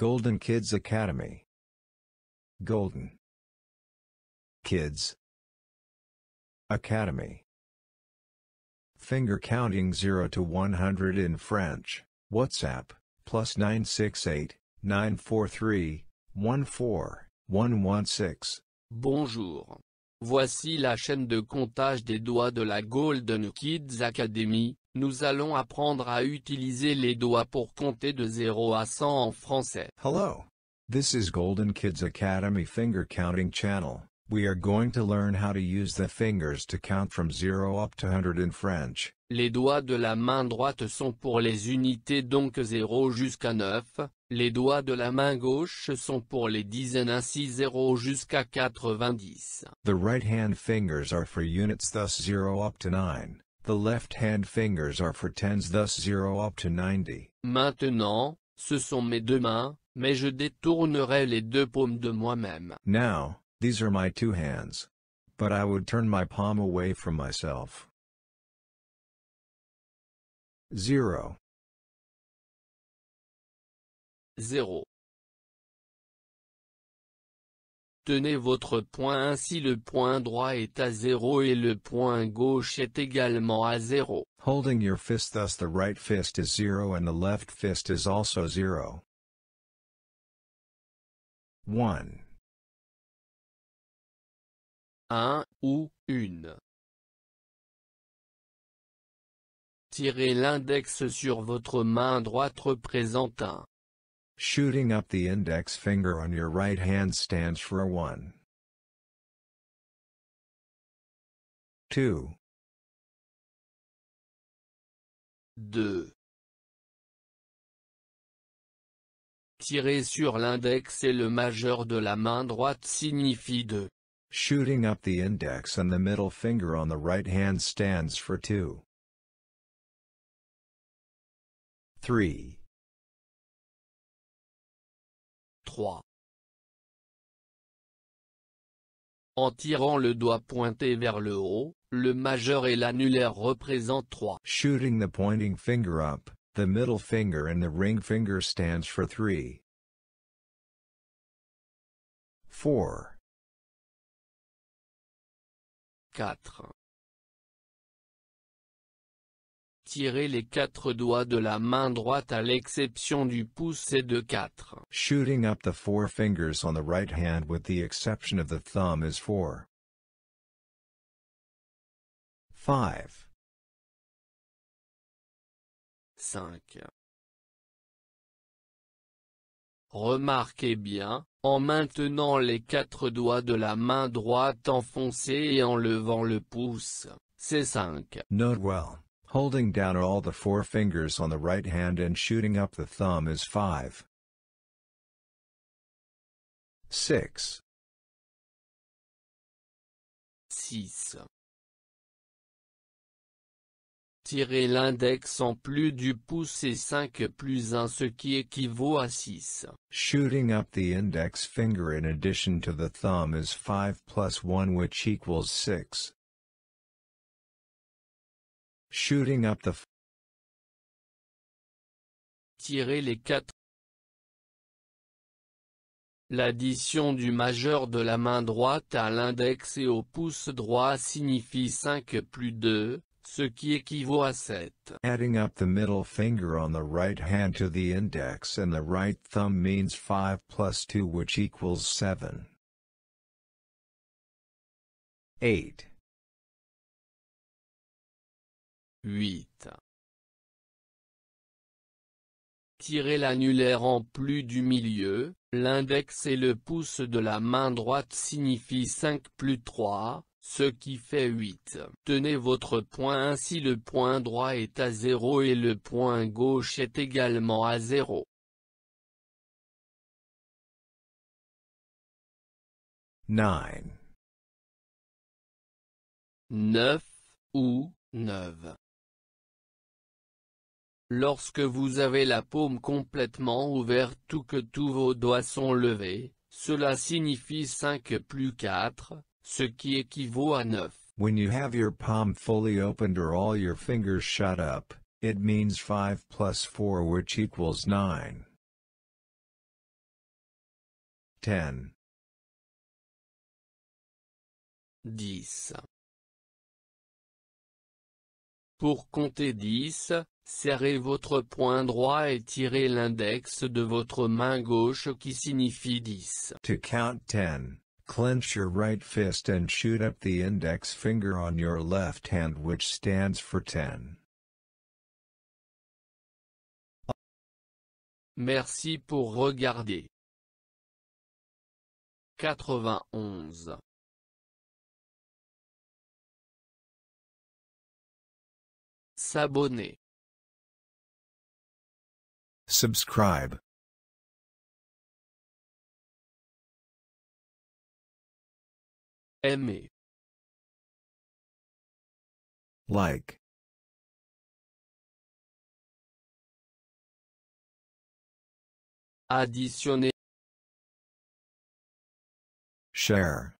Golden Kids Academy. Golden Kids Academy. Finger counting 0 to 100 in French, WhatsApp, plus 968 943 Bonjour. Voici la chaîne de comptage des doigts de la Golden Kids Academy, Nous allons apprendre à utiliser les doigts pour compter de 0 à 100 en français. Hello. This is Golden Kids Academy Finger Counting Channel. We are going to learn how to use the fingers to count from 0 up to 100 in French. Les doigts de la main droite sont pour les unités donc 0 jusqu'à 9, les doigts de la main gauche sont pour les dizaines ainsi 0 jusqu'à 90. The right hand fingers are for units thus 0 up to 9. The left-hand fingers are for tens thus 0 up to 90. Maintenant, ce sont mes deux mains, mais je détournerai les deux paumes de moi-même. Now, these are my two hands. But I would turn my palm away from myself. 0 0 Tenez votre point ainsi le point droit est à 0 et le point gauche est également à 0. Holding your fist thus the right fist is 0 and the left fist is also 0. 1. 1 ou 1 Tirez l'index sur votre main droite représente 1. Shooting up the index finger on your right hand stands for a 1. 2 2 Tirer sur l'index et le majeur de la main droite signifie 2. Shooting up the index and the middle finger on the right hand stands for 2. 3 3. En tirant le doigt pointé vers le haut, le majeur et l'annulaire représentent 3. Shooting the pointing finger up, the middle finger and the ring finger stands for 3. 4. 4. Tirez les quatre doigts de la main droite à l'exception du pouce et de quatre. Shooting up the four fingers on the right hand with the exception of the thumb is four. 5 Remarquez bien, en maintenant les quatre doigts de la main droite enfoncés et en levant le pouce, c'est 5. Note well. Holding down all the four fingers on the right hand and shooting up the thumb is 5. 6. 6. Tirer l'index en plus du pouce et 5 plus 1 ce qui équivaut à 6. Shooting up the index finger in addition to the thumb is 5 plus 1 which equals 6. Shooting up the. Tirer les quatre. L'addition du majeur de la main droite à l'index et au pouce droit signifie 5 plus 2, ce qui équivaut à 7. Adding up the middle finger on the right hand to the index and the right thumb means 5 plus 2 which equals 7. 8. 8. Tirez l'annulaire en plus du milieu, l'index et le pouce de la main droite signifient 5 plus 3, ce qui fait 8. Tenez votre point ainsi le point droit est à 0 et le point gauche est également à 0. 9. 9, ou, 9. Lorsque vous avez la paume complètement ouverte ou que tous vos doigts sont levés, cela signifie 5 plus 4, ce qui équivaut à 9. When you have your palm fully opened or all your fingers shut up, it means 5 plus 4 which equals 9. 10 10 Pour compter 10, Serrez votre poing droit et tirez l'index de votre main gauche qui signifie 10. To count 10, clench your right fist and shoot up the index finger on your left hand which stands for 10. Merci pour regarder. 91s'abonner. Subscribe Emmy. Like. Additionner. Share.